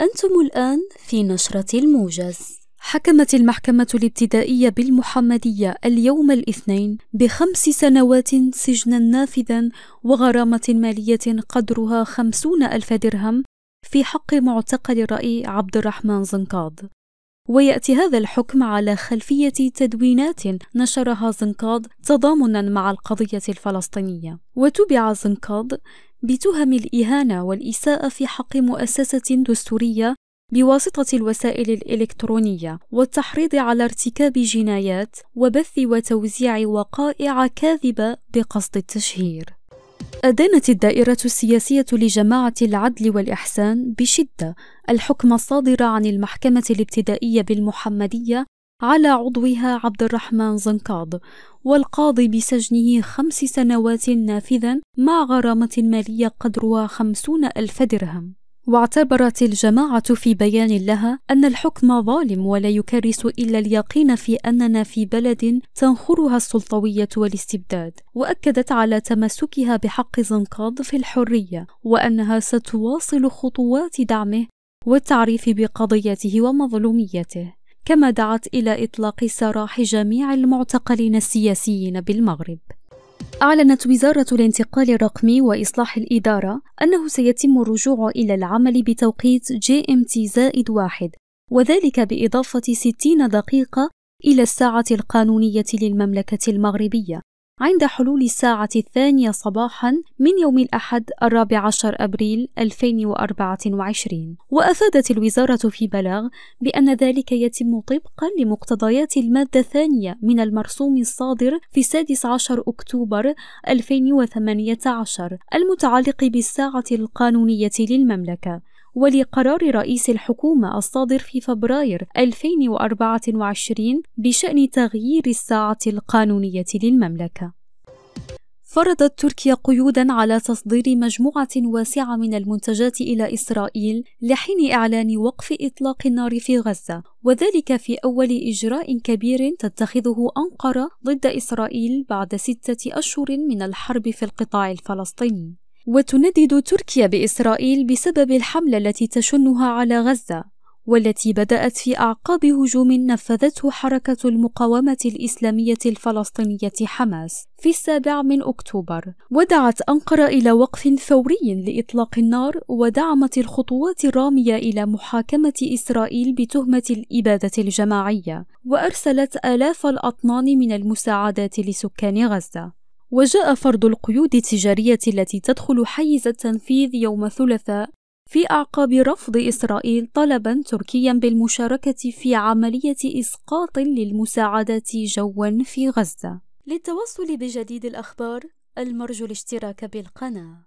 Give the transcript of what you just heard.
أنتم الآن في نشرة الموجز. حكمت المحكمة الابتدائية بالمحمدية اليوم الاثنين بخمس سنوات سجنا نافذا وغرامة مالية قدرها خمسون ألف درهم في حق معتقل الرأي عبد الرحمن زنقاض ويأتي هذا الحكم على خلفية تدوينات نشرها زنقاض تضامنا مع القضية الفلسطينية وتبع زنقاض بتهم الإهانة والإساءة في حق مؤسسة دستورية بواسطة الوسائل الإلكترونية والتحريض على ارتكاب جنايات وبث وتوزيع وقائع كاذبة بقصد التشهير. أدانت الدائرة السياسية لجماعة العدل والإحسان بشدة الحكم الصادر عن المحكمة الابتدائية بالمحمدية على عضوها عبد الرحمن زنكاض والقاضي بسجنه خمس سنوات نافذا مع غرامة مالية قدرها خمسون ألف درهم واعتبرت الجماعة في بيان لها أن الحكم ظالم ولا يكرس إلا اليقين في أننا في بلد تنخرها السلطوية والاستبداد، وأكدت على تمسكها بحق زنقاض في الحرية، وأنها ستواصل خطوات دعمه والتعريف بقضيته ومظلوميته. كما دعت إلى إطلاق سراح جميع المعتقلين السياسيين بالمغرب أعلنت وزارة الانتقال الرقمي وإصلاح الإدارة أنه سيتم الرجوع إلى العمل بتوقيت جي ام تي زائد واحد وذلك بإضافة 60 دقيقة إلى الساعة القانونية للمملكة المغربية عند حلول الساعة الثانية صباحا من يوم الأحد الرابع عشر أبريل 2024 وأفادت الوزارة في بلاغ بأن ذلك يتم طبقا لمقتضيات المادة الثانية من المرسوم الصادر في السادس عشر أكتوبر 2018 المتعلق بالساعة القانونية للمملكة ولقرار رئيس الحكومة الصادر في فبراير 2024 بشأن تغيير الساعة القانونية للمملكة. فرضت تركيا قيودا على تصدير مجموعة واسعة من المنتجات إلى إسرائيل لحين إعلان وقف إطلاق النار في غزة، وذلك في أول إجراء كبير تتخذه أنقرة ضد إسرائيل بعد ستة أشهر من الحرب في القطاع الفلسطيني. وتندد تركيا بإسرائيل بسبب الحملة التي تشنها على غزة والتي بدأت في أعقاب هجوم نفذته حركة المقاومة الإسلامية الفلسطينية حماس في السابع من أكتوبر ودعت أنقرة إلى وقف فوري لإطلاق النار ودعمت الخطوات الرامية إلى محاكمة إسرائيل بتهمة الإبادة الجماعية وأرسلت آلاف الأطنان من المساعدات لسكان غزة وجاء فرض القيود التجارية التي تدخل حيز التنفيذ يوم الثلاثاء في أعقاب رفض إسرائيل طلبا تركيا بالمشاركة في عملية إسقاط للمساعدات جوا في غزة. للتواصل بجديد الأخبار المرجو الاشتراك بالقناة